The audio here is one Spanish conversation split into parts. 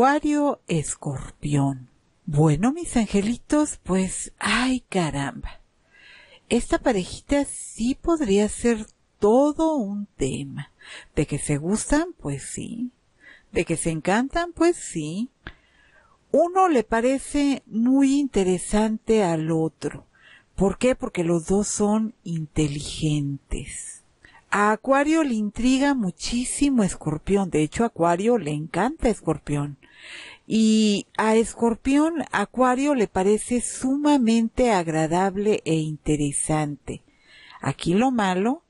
Acuario Escorpión. Bueno, mis angelitos, pues, ay caramba. Esta parejita sí podría ser todo un tema. De que se gustan, pues sí. De que se encantan, pues sí. Uno le parece muy interesante al otro. ¿Por qué? Porque los dos son inteligentes. A Acuario le intriga muchísimo Escorpión. De hecho, a Acuario le encanta Escorpión. Y a Escorpión, Acuario le parece sumamente agradable e interesante. Aquí lo malo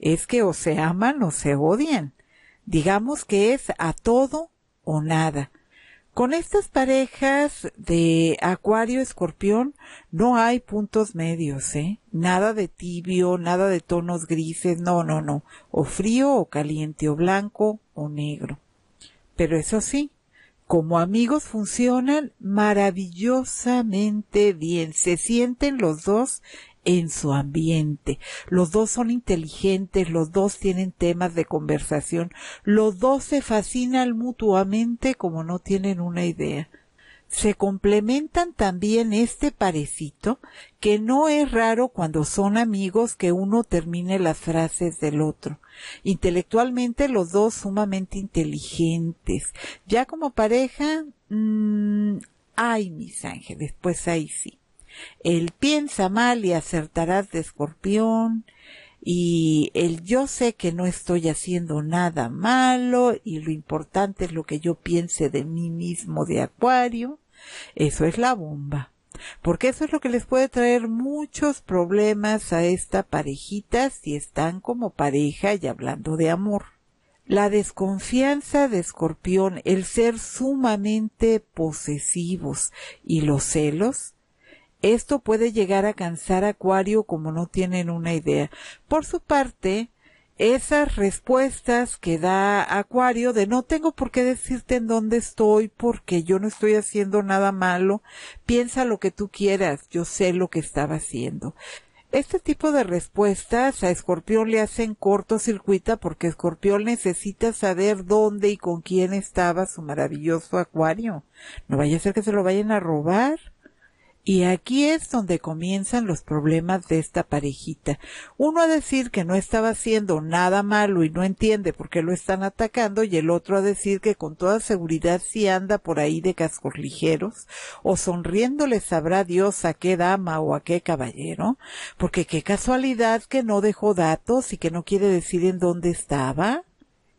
es que o se aman o se odian. Digamos que es a todo o nada. Con estas parejas de Acuario Escorpión no hay puntos medios, ¿eh? Nada de tibio, nada de tonos grises, no, no, no. O frío o caliente, o blanco o negro. Pero eso sí, como amigos funcionan maravillosamente bien. Se sienten los dos en su ambiente. Los dos son inteligentes, los dos tienen temas de conversación, los dos se fascinan mutuamente como no tienen una idea. Se complementan también este parecito, que no es raro cuando son amigos que uno termine las frases del otro. Intelectualmente los dos sumamente inteligentes. Ya como pareja, mm, ay mis ángeles, pues ahí sí el piensa mal y acertarás de escorpión, y el yo sé que no estoy haciendo nada malo y lo importante es lo que yo piense de mí mismo de acuario, eso es la bomba. Porque eso es lo que les puede traer muchos problemas a esta parejita si están como pareja y hablando de amor. La desconfianza de escorpión, el ser sumamente posesivos y los celos esto puede llegar a cansar a Acuario como no tienen una idea. Por su parte, esas respuestas que da Acuario de no tengo por qué decirte en dónde estoy porque yo no estoy haciendo nada malo, piensa lo que tú quieras, yo sé lo que estaba haciendo. Este tipo de respuestas a Escorpión le hacen cortocircuita porque Escorpión necesita saber dónde y con quién estaba su maravilloso acuario. No vaya a ser que se lo vayan a robar. Y aquí es donde comienzan los problemas de esta parejita. Uno a decir que no estaba haciendo nada malo y no entiende por qué lo están atacando y el otro a decir que con toda seguridad si anda por ahí de cascos ligeros o sonriéndole sabrá Dios a qué dama o a qué caballero, porque qué casualidad que no dejó datos y que no quiere decir en dónde estaba.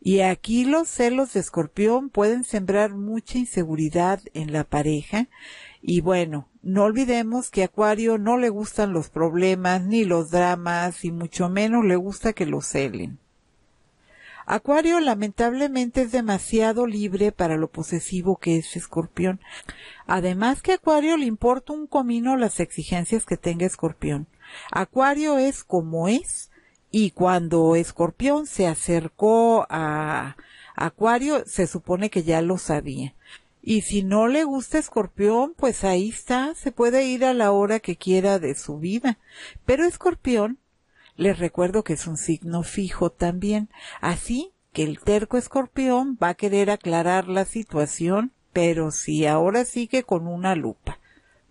Y aquí los celos de escorpión pueden sembrar mucha inseguridad en la pareja y bueno, no olvidemos que a Acuario no le gustan los problemas ni los dramas y mucho menos le gusta que los celen. Acuario lamentablemente es demasiado libre para lo posesivo que es Escorpión. Además que a Acuario le importa un comino las exigencias que tenga Escorpión. Acuario es como es y cuando Escorpión se acercó a Acuario se supone que ya lo sabía. Y si no le gusta Escorpión, pues ahí está, se puede ir a la hora que quiera de su vida. Pero Escorpión, les recuerdo que es un signo fijo también, así que el terco Escorpión va a querer aclarar la situación, pero si ahora sigue con una lupa.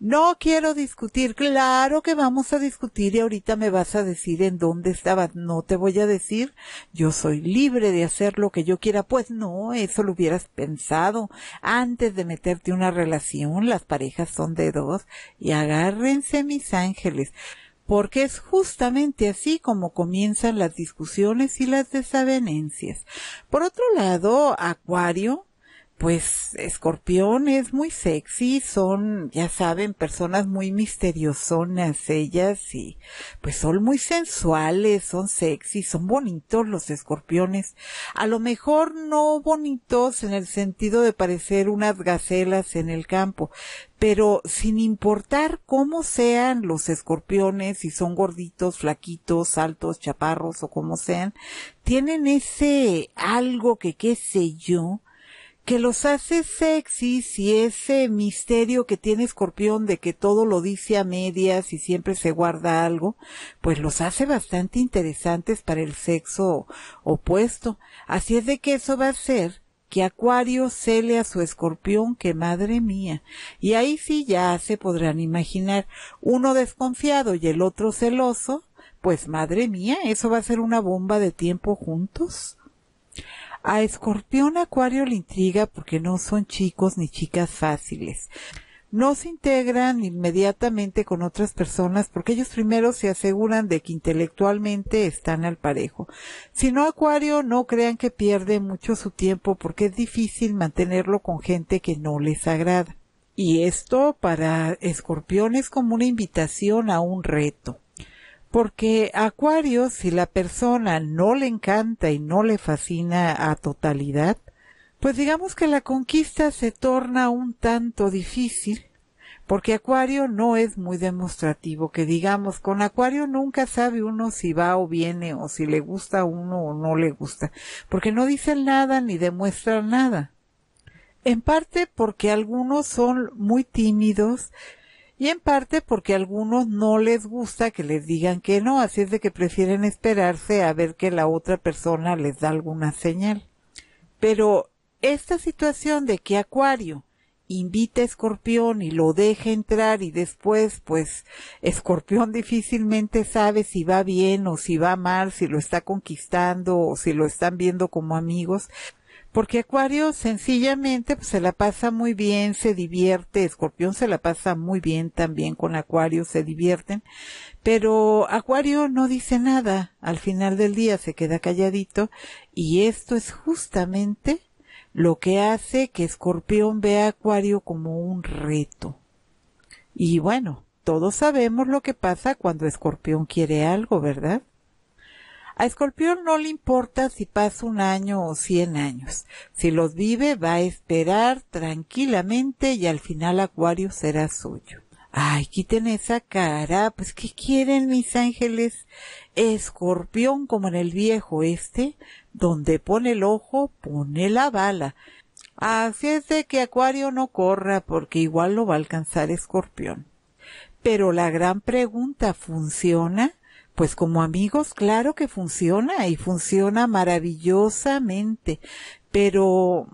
No quiero discutir, claro que vamos a discutir y ahorita me vas a decir en dónde estabas. No te voy a decir, yo soy libre de hacer lo que yo quiera. Pues no, eso lo hubieras pensado antes de meterte una relación. Las parejas son de dos y agárrense mis ángeles, porque es justamente así como comienzan las discusiones y las desavenencias. Por otro lado, Acuario, pues Escorpión es muy sexy, son, ya saben, personas muy misteriosonas ellas y pues son muy sensuales, son sexy, son bonitos los escorpiones. A lo mejor no bonitos en el sentido de parecer unas gacelas en el campo, pero sin importar cómo sean los escorpiones, si son gorditos, flaquitos, altos, chaparros o como sean, tienen ese algo que qué sé yo, que los hace sexy y ese misterio que tiene Escorpión de que todo lo dice a medias y siempre se guarda algo, pues los hace bastante interesantes para el sexo opuesto. Así es de que eso va a ser que Acuario cele a su escorpión, que madre mía. Y ahí sí ya se podrán imaginar uno desconfiado y el otro celoso, pues madre mía, eso va a ser una bomba de tiempo juntos. A Escorpión Acuario le intriga porque no son chicos ni chicas fáciles. No se integran inmediatamente con otras personas porque ellos primero se aseguran de que intelectualmente están al parejo. Si no, Acuario, no crean que pierde mucho su tiempo porque es difícil mantenerlo con gente que no les agrada. Y esto para Escorpión es como una invitación a un reto. Porque Acuario, si la persona no le encanta y no le fascina a totalidad, pues digamos que la conquista se torna un tanto difícil, porque Acuario no es muy demostrativo, que digamos, con Acuario nunca sabe uno si va o viene, o si le gusta a uno o no le gusta, porque no dicen nada ni demuestran nada. En parte porque algunos son muy tímidos, y en parte porque a algunos no les gusta que les digan que no, así es de que prefieren esperarse a ver que la otra persona les da alguna señal. Pero esta situación de que Acuario invita a Escorpión y lo deja entrar y después pues Escorpión difícilmente sabe si va bien o si va mal, si lo está conquistando o si lo están viendo como amigos, porque Acuario sencillamente pues, se la pasa muy bien, se divierte, Escorpión se la pasa muy bien también con Acuario, se divierten, pero Acuario no dice nada, al final del día se queda calladito y esto es justamente lo que hace que Escorpión vea a Acuario como un reto. Y bueno, todos sabemos lo que pasa cuando Escorpión quiere algo, ¿verdad? A Escorpión no le importa si pasa un año o cien años. Si los vive, va a esperar tranquilamente y al final Acuario será suyo. Ay, quiten esa cara, pues ¿qué quieren mis ángeles? Escorpión como en el viejo este, donde pone el ojo, pone la bala. Así es de que Acuario no corra porque igual lo va a alcanzar Escorpión. Pero la gran pregunta, ¿funciona? pues como amigos, claro que funciona y funciona maravillosamente, pero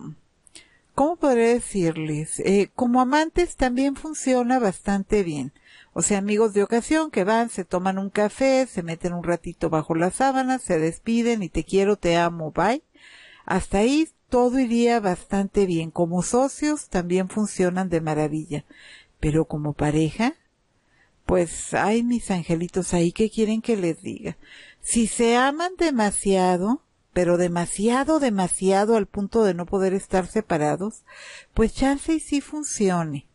¿cómo podré decirles? Eh, como amantes también funciona bastante bien. O sea, amigos de ocasión que van, se toman un café, se meten un ratito bajo las sábanas, se despiden y te quiero, te amo, bye. Hasta ahí todo iría bastante bien. Como socios también funcionan de maravilla. Pero como pareja, pues hay mis angelitos ahí que quieren que les diga. Si se aman demasiado, pero demasiado, demasiado al punto de no poder estar separados, pues chance y sí funcione.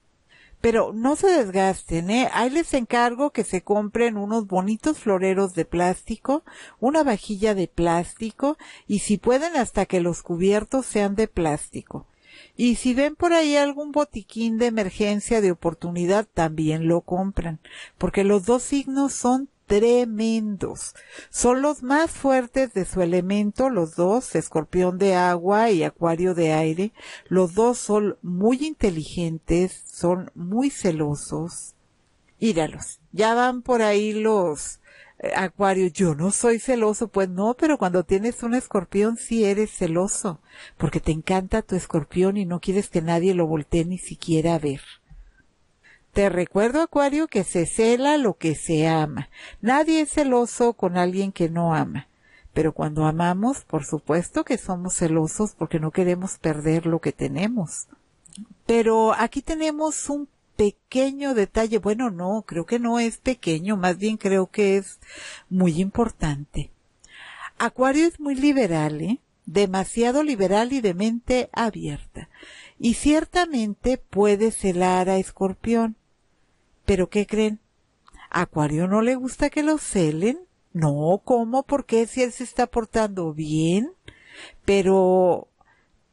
Pero no se desgasten, ¿eh? Ahí les encargo que se compren unos bonitos floreros de plástico, una vajilla de plástico y si pueden hasta que los cubiertos sean de plástico. Y si ven por ahí algún botiquín de emergencia, de oportunidad, también lo compran, porque los dos signos son tremendos. Son los más fuertes de su elemento, los dos, escorpión de agua y acuario de aire. Los dos son muy inteligentes, son muy celosos. Íralos. Ya van por ahí los eh, Acuario, yo no soy celoso, pues no, pero cuando tienes un escorpión sí eres celoso, porque te encanta tu escorpión y no quieres que nadie lo voltee ni siquiera a ver. Te recuerdo, Acuario, que se cela lo que se ama. Nadie es celoso con alguien que no ama. Pero cuando amamos, por supuesto que somos celosos porque no queremos perder lo que tenemos. Pero aquí tenemos un pequeño detalle, bueno, no, creo que no es pequeño, más bien creo que es muy importante. Acuario es muy liberal, ¿eh? demasiado liberal y de mente abierta. Y ciertamente puede celar a Escorpión. Pero ¿qué creen? Acuario no le gusta que lo celen. No, ¿cómo? Porque si él se está portando bien. Pero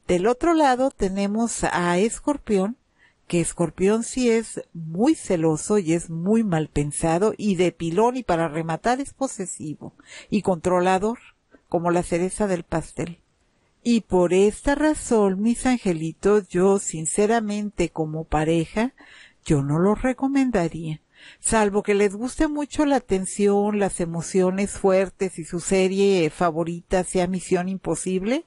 del otro lado tenemos a Escorpión que Escorpión sí es muy celoso y es muy mal pensado y de pilón y para rematar es posesivo y controlador, como la cereza del pastel. Y por esta razón, mis angelitos, yo sinceramente como pareja, yo no lo recomendaría. Salvo que les guste mucho la atención, las emociones fuertes y su serie favorita sea Misión Imposible,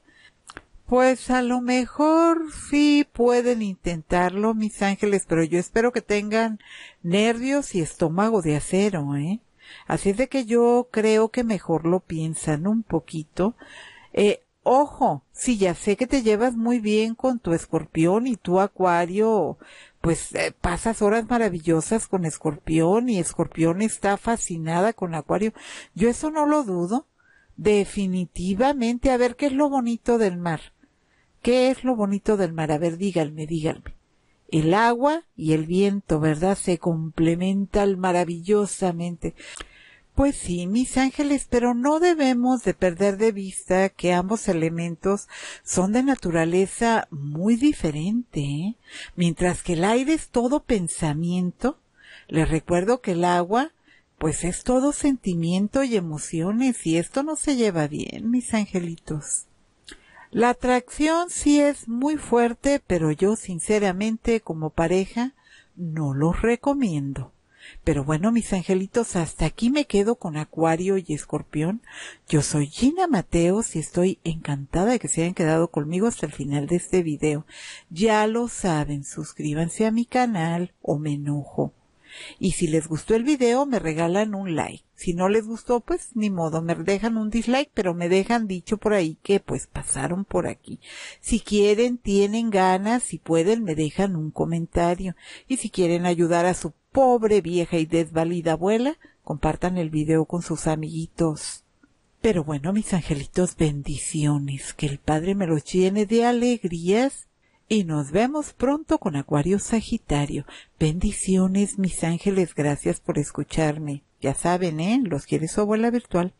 pues a lo mejor sí pueden intentarlo, mis ángeles, pero yo espero que tengan nervios y estómago de acero, ¿eh? Así es de que yo creo que mejor lo piensan un poquito. Eh, ojo, si ya sé que te llevas muy bien con tu escorpión y tu acuario, pues eh, pasas horas maravillosas con escorpión y escorpión está fascinada con acuario. Yo eso no lo dudo. Definitivamente, a ver qué es lo bonito del mar. ¿Qué es lo bonito del mar? A ver, díganme, díganme. El agua y el viento, ¿verdad? Se complementan maravillosamente. Pues sí, mis ángeles, pero no debemos de perder de vista que ambos elementos son de naturaleza muy diferente. ¿eh? Mientras que el aire es todo pensamiento, les recuerdo que el agua pues es todo sentimiento y emociones y esto no se lleva bien, mis angelitos. La atracción sí es muy fuerte, pero yo sinceramente como pareja no lo recomiendo. Pero bueno, mis angelitos, hasta aquí me quedo con Acuario y Escorpión. Yo soy Gina Mateos y estoy encantada de que se hayan quedado conmigo hasta el final de este video. Ya lo saben, suscríbanse a mi canal o me enojo. Y si les gustó el video, me regalan un like. Si no les gustó, pues ni modo, me dejan un dislike, pero me dejan dicho por ahí que pues pasaron por aquí. Si quieren, tienen ganas, si pueden, me dejan un comentario. Y si quieren ayudar a su pobre, vieja y desvalida abuela, compartan el video con sus amiguitos. Pero bueno, mis angelitos, bendiciones, que el Padre me los llene de alegrías y nos vemos pronto con Acuario Sagitario. Bendiciones, mis ángeles, gracias por escucharme. Ya saben, ¿eh? Los quiere su abuela virtual.